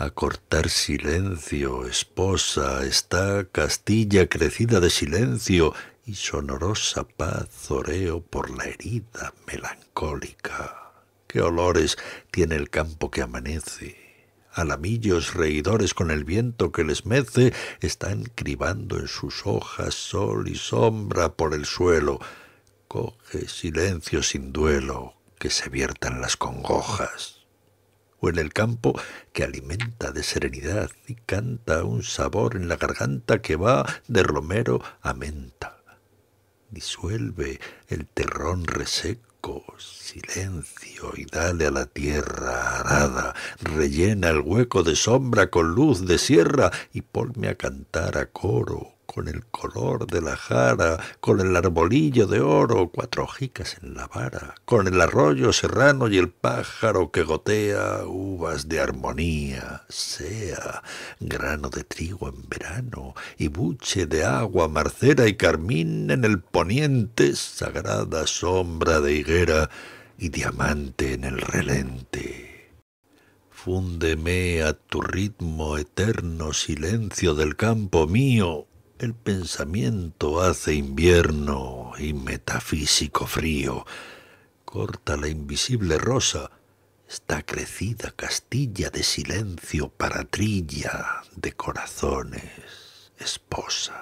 a cortar silencio, esposa, está Castilla crecida de silencio y sonorosa paz oreo por la herida melancólica. Qué olores tiene el campo que amanece. Alamillos reidores con el viento que les mece están cribando en sus hojas sol y sombra por el suelo. Coge silencio sin duelo que se viertan las congojas o en el campo que alimenta de serenidad y canta un sabor en la garganta que va de romero a menta. Disuelve el terrón reseco, silencio y dale a la tierra arada, rellena el hueco de sombra con luz de sierra y ponme a cantar a coro con el color de la jara, con el arbolillo de oro, cuatro jicas en la vara, con el arroyo serrano y el pájaro que gotea uvas de armonía, sea grano de trigo en verano y buche de agua, marcera y carmín en el poniente, sagrada sombra de higuera y diamante en el relente. Fúndeme a tu ritmo eterno, silencio del campo mío, el pensamiento hace invierno y metafísico frío. Corta la invisible rosa, está crecida castilla de silencio para trilla de corazones, esposa.